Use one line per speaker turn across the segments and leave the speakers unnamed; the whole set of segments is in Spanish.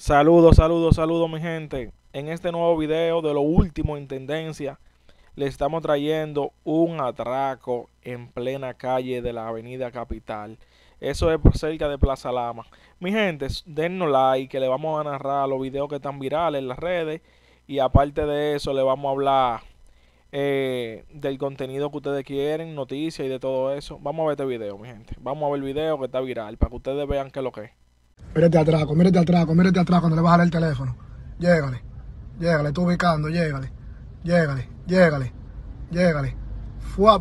Saludos, saludos, saludos mi gente. En este nuevo video de lo último en tendencia, le estamos trayendo un atraco en plena calle de la avenida Capital. Eso es cerca de Plaza Lama. Mi gente, dennos like que le vamos a narrar los videos que están virales en las redes. Y aparte de eso, le vamos a hablar eh, del contenido que ustedes quieren, noticias y de todo eso. Vamos a ver este video, mi gente. Vamos a ver el video que está viral para que ustedes vean qué es lo que es.
Mírate atraco, mírate atraco, mírate atrás cuando le vas a el teléfono. Llégale, llegale, tú ubicando, llegale, llegale llégale, llégale.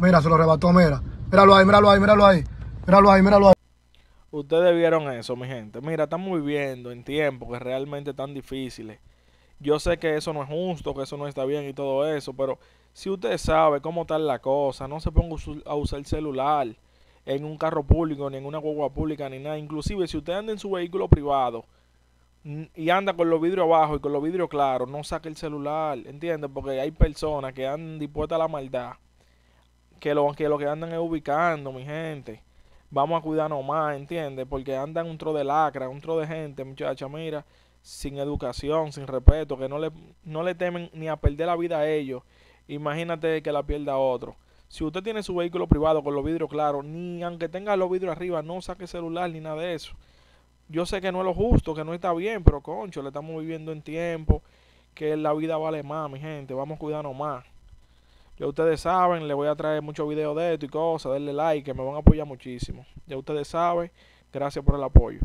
mira, se lo rebató, mira. Míralo ahí, míralo ahí, míralo ahí, míralo ahí, míralo ahí.
Ustedes vieron eso, mi gente. Mira, estamos viviendo en tiempos que realmente tan difíciles. Yo sé que eso no es justo, que eso no está bien y todo eso, pero si usted sabe cómo está la cosa, no se ponga a usar el celular en un carro público, ni en una guagua pública, ni nada. Inclusive si usted anda en su vehículo privado y anda con los vidrios abajo y con los vidrios claros, no saque el celular, entiende, Porque hay personas que andan dispuestas a la maldad, que lo que, que andan es ubicando, mi gente. Vamos a cuidarnos más, entiende, Porque andan un tro de lacra, un tro de gente, muchacha, mira, sin educación, sin respeto, que no le, no le temen ni a perder la vida a ellos. Imagínate que la pierda otro. Si usted tiene su vehículo privado con los vidrios claros, ni aunque tenga los vidrios arriba, no saque celular ni nada de eso. Yo sé que no es lo justo, que no está bien, pero concho, le estamos viviendo en tiempo, que la vida vale más, mi gente, vamos a más. Ya ustedes saben, le voy a traer muchos videos de esto y cosas, denle like, que me van a apoyar muchísimo. Ya ustedes saben, gracias por el apoyo.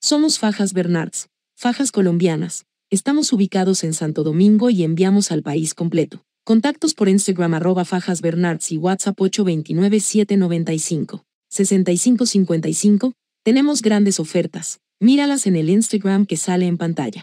Somos Fajas Bernards, Fajas Colombianas. Estamos ubicados en Santo Domingo y enviamos al país completo. Contactos por Instagram arroba Fajas y WhatsApp 829-795-6555. Tenemos grandes ofertas. Míralas en el Instagram que sale en pantalla.